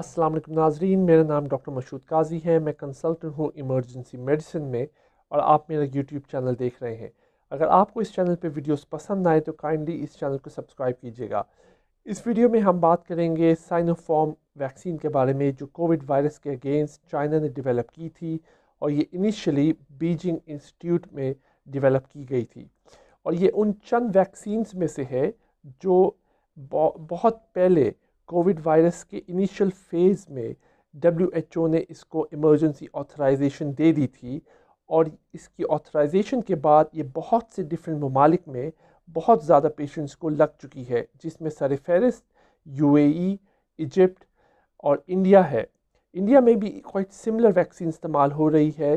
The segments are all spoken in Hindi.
असलम नाजरीन मेरा नाम डॉक्टर मशहूद काजी है मैं कंसल्टेंट हूँ इमरजेंसी मेडिसिन में और आप मेरा यूट्यूब चैनल देख रहे हैं अगर आपको इस चैनल पे वीडियोस पसंद आए तो काइंडली इस चैनल को सब्सक्राइब कीजिएगा इस वीडियो में हम बात करेंगे साइनोफॉर्म वैक्सीन के बारे में जो कोविड वायरस के अगेंस्ट चाइना ने डिवेलप की थी और ये इनिशली बीजिंग इंस्टीट्यूट में डिवेलप की गई थी और ये उन चंद वैक्सीन्स में से है जो बहुत पहले कोविड वायरस के इनिशियल फेज़ में डब्ल्यू ने इसको इमरजेंसी ऑथराइजेशन दे दी थी और इसकी ऑथराइजेशन के बाद ये बहुत से डिफरेंट ममालिक में बहुत ज़्यादा पेशेंट्स को लग चुकी है जिसमें फहरिस्त यू इजिप्ट और इंडिया है इंडिया में भी कोई सिमिलर वैक्सीन इस्तेमाल हो रही है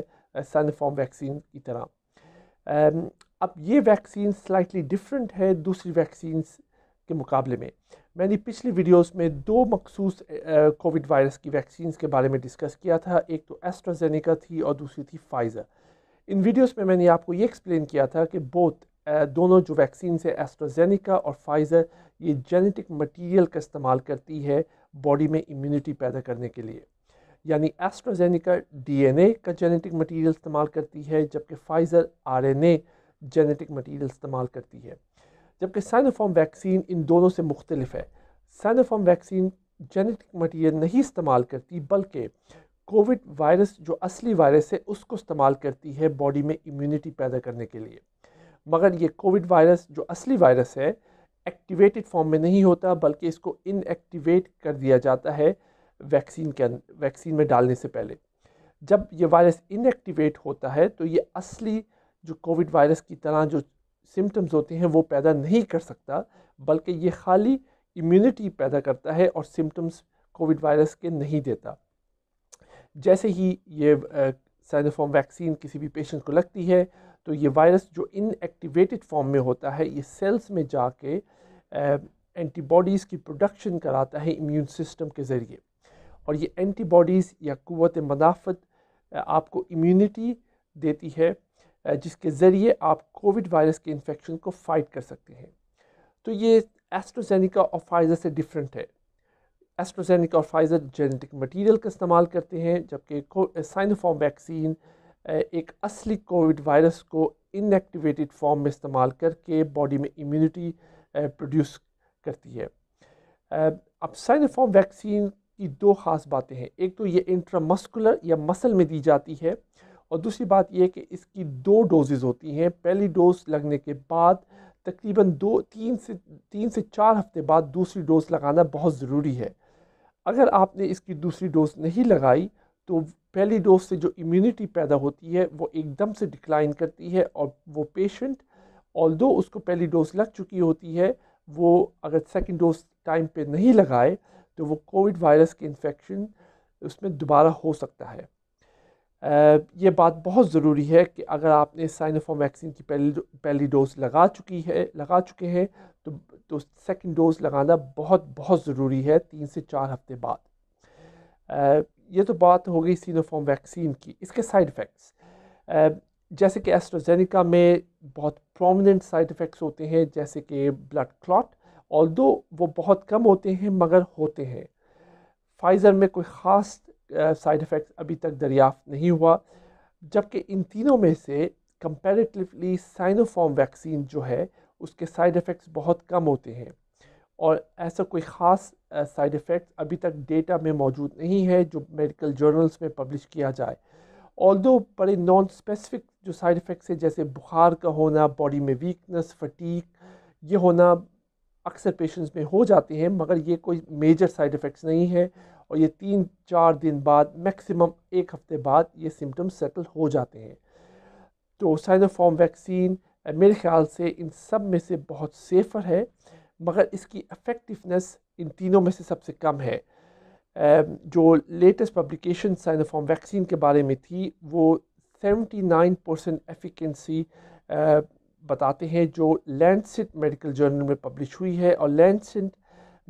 सनफॉर्म वैक्सीन की तरह अब ये वैक्सीन स्लाइटली डिफरेंट है दूसरी वैक्सीन के मुकाबले में मैंने पिछली वीडियोस में दो मखसूस कोविड वायरस की वैक्सीन के बारे में डिस्कस किया था एक तो एस्ट्राजेनिका थी और दूसरी थी फाइज़र इन वीडियोस में मैंने आपको ये एक्सप्लेन किया था कि बोथ दोनों जो वैक्सीन है एस्ट्राजेनिका और फाइज़र ये जेनेटिक मटेरियल का इस्तेमाल करती है बॉडी में इम्यूनिटी पैदा करने के लिए यानी एस्ट्राजेनिका डीएनए का जेनेटिक मटेरियल इस्तेमाल करती है जबकि फाइज़र आरएनए जेनेटिक मटेरियल इस्तेमाल करती है जबकि साइनोफॉर्म वैक्सीन इन दोनों से मुख्तलिफ है साइनोफॉर्म वैक्सीन जेनेटिक मटीरियल नहीं इस्तेमाल करती बल्कि कोविड वायरस जो असली वायरस है उसको इस्तेमाल करती है बॉडी में इम्यूनिटी पैदा करने के लिए मगर ये कोविड वायरस जो असली वायरस है एक्टिवेटेड फॉर्म में नहीं होता बल्कि इसको इनएक्टिवेट कर दिया जाता है वैक्सीन के वैक्सीन में डालने से पहले जब ये वायरस इनएक्टिवेट होता है तो ये असली जो कोविड वायरस की तरह जो सिम्टम्स होते हैं वो पैदा नहीं कर सकता बल्कि ये खाली इम्यूनिटी पैदा करता है और सिम्टम्स कोविड वायरस के नहीं देता जैसे ही ये साइनोफॉर्म वैक्सीन किसी भी पेशेंट को लगती है तो ये वायरस जो इनएक्टिवेटेड फॉर्म में होता है ये सेल्स में जाके एंटीबॉडीज़ की प्रोडक्शन कराता है इम्यून सिस्टम के ज़रिए और ये एंटीबॉडीज़ या क़वत मदाफ़त आपको इम्यूनिटी देती है जिसके ज़रिए आप कोविड वायरस के इन्फेक्शन को फाइट कर सकते हैं तो ये एस्ट्रोजेनिका और फाइज़र से डिफरेंट है एस्ट्रोजेनिका और फाइज़र जेनेटिक मटेरियल का इस्तेमाल करते हैं जबकि साइनोफॉर्म वैक्सीन एक असली कोविड वायरस को इनएक्टिवेटेड फॉर्म में इस्तेमाल करके बॉडी में इम्यूनिटी प्रोड्यूस करती है अब साइनोफॉर्म वैक्सीन की दो ख़ास बातें हैं एक तो ये इंट्रामस्कुलर या मसल में दी जाती है और दूसरी बात यह कि इसकी दो डोजेज़ होती हैं पहली डोज लगने के बाद तकरीबन दो तीन से तीन से चार हफ्ते बाद दूसरी डोज़ लगाना बहुत ज़रूरी है अगर आपने इसकी दूसरी डोज़ नहीं लगाई तो पहली डोज से जो इम्यूनिटी पैदा होती है वो एकदम से डिक्लाइन करती है और वो पेशेंट ऑल उसको पहली डोज लग चुकी होती है वो अगर सेकेंड डोज टाइम पे नहीं लगाए तो वो कोविड वायरस के इन्फेक्शन उसमें दोबारा हो सकता है ये बात बहुत ज़रूरी है कि अगर आपने साइनोफॉम वैक्सीन की पहली पहली डोज लगा चुकी है लगा चुके हैं तो तो सेकंड डोज लगाना बहुत बहुत ज़रूरी है तीन से चार हफ्ते बाद ये तो बात हो गई सीनोफॉम वैक्सीन की इसके साइड इफ़ेक्ट्स जैसे कि एस्ट्रोजेनिका में बहुत प्रोमिनेंट साइड इफ़ेक्ट्स होते हैं जैसे कि ब्लड क्लॉट ऑल वो बहुत कम होते हैं मगर होते हैं फाइज़र में कोई ख़ास साइड इफ़ेक्ट्स अभी तक दरियाफ्त नहीं हुआ जबकि इन तीनों में से कंपेरेटिवली साइनोफॉर्म वैक्सीन जो है उसके साइड इफ़ेक्ट्स बहुत कम होते हैं और ऐसा कोई ख़ास साइड इफ़ेक्ट अभी तक डेटा में मौजूद नहीं है जो मेडिकल जर्नल्स में पब्लिश किया जाए ऑल दो बड़े नॉन स्पेसिफिक जो साइड इफ़ेक्ट्स हैं जैसे बुखार का होना बॉडी में वीकनेस फटीक ये होना अक्सर पेशेंट्स में हो जाते हैं मगर ये कोई मेजर साइड इफ़ेक्ट्स नहीं है और ये तीन चार दिन बाद मैक्सिमम एक हफ्ते बाद ये सिम्टम्स सेटल हो जाते हैं तो साइनोफॉर्म वैक्सीन मेरे ख्याल से इन सब में से बहुत सेफ़र है मगर इसकी इफ़ेक्टिवनेस इन तीनों में से सबसे कम है जो लेटेस्ट पब्लिकेशन साइनोफॉर्म वैक्सीन के बारे में थी वो सेवेंटी नाइन परसेंट एफिकेंसी बताते हैं जो लैंडसिट मेडिकल जर्नल में पब्लिश हुई है और लैंडसिट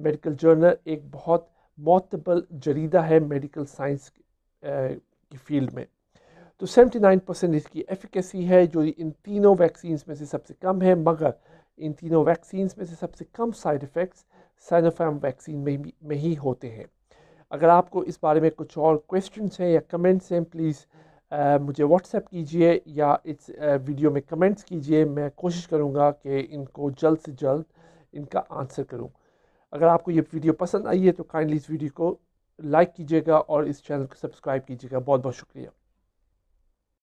मेडिकल जर्नल एक बहुत मोतबल जरीदा है मेडिकल साइंस की फील्ड में तो 79 परसेंट इसकी एफिकेसी है जो इन तीनों वैक्सीन में से सबसे कम है मगर इन तीनों वैक्सीन में से सबसे कम साइड इफ़ेक्ट्स साइनोफार्म वैक्सीन में, में ही होते हैं अगर आपको इस बारे में कुछ और क्वेश्चन हैं या कमेंट्स हैं प्लीज़ मुझे व्हाट्सएप कीजिए या इस वीडियो में कमेंट्स कीजिए मैं कोशिश करूँगा कि इनको जल्द से जल्द इनका आंसर करूँ अगर आपको ये वीडियो पसंद आई है तो काइंडली इस वीडियो को लाइक कीजिएगा और इस चैनल को सब्सक्राइब कीजिएगा बहुत बहुत शुक्रिया